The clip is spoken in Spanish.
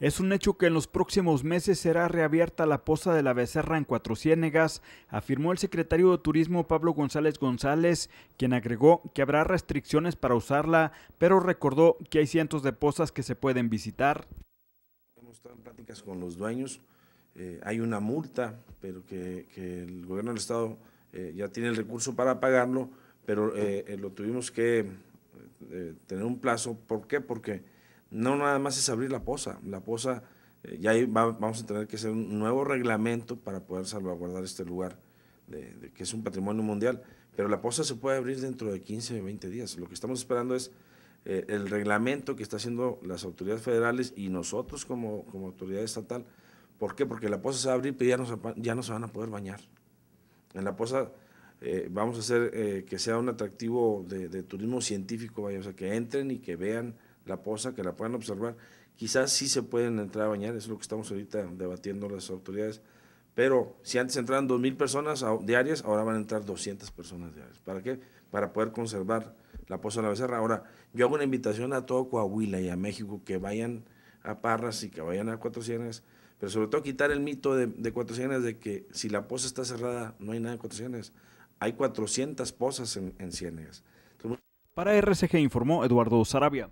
Es un hecho que en los próximos meses será reabierta la poza de la becerra en Cuatro Ciénegas, afirmó el secretario de Turismo Pablo González González, quien agregó que habrá restricciones para usarla, pero recordó que hay cientos de pozas que se pueden visitar. Hemos estado en pláticas con los dueños, eh, hay una multa, pero que, el gobierno del Estado eh, ya tiene el recurso para pagarlo, pero eh, lo tuvimos que tener un plazo. ¿Por qué? Porque no nada más es abrir la poza. La poza, eh, ya vamos a tener que hacer un nuevo reglamento para poder salvaguardar este lugar, de, que es un patrimonio mundial. Pero la poza se puede abrir dentro de 15 o 20 días. Lo que estamos esperando es eh, el reglamento que están haciendo las autoridades federales y nosotros como, como autoridad estatal. ¿Por qué? Porque la poza se va a abrir, pero ya no se van a poder bañar. En la poza eh, vamos a hacer que sea un atractivo de, turismo científico, vaya, o sea, que entren y que vean la poza, que la puedan observar. Quizás sí se pueden entrar a bañar, eso es lo que estamos ahorita debatiendo las autoridades. Pero si antes entraban 2.000 personas diarias, ahora van a entrar 200 personas diarias. ¿Para qué? Para poder conservar la poza de la becerra. Ahora, yo hago una invitación a todo Coahuila y a México que vayan a Parras y que vayan a Cuatro Ciénegas, pero sobre todo quitar el mito de, de Cuatro Ciénegas de que si la poza está cerrada, no hay nada en Cuatro Ciénegas. Hay 400 pozas en, en Ciénegas. Para RCG informó Eduardo Sarabia.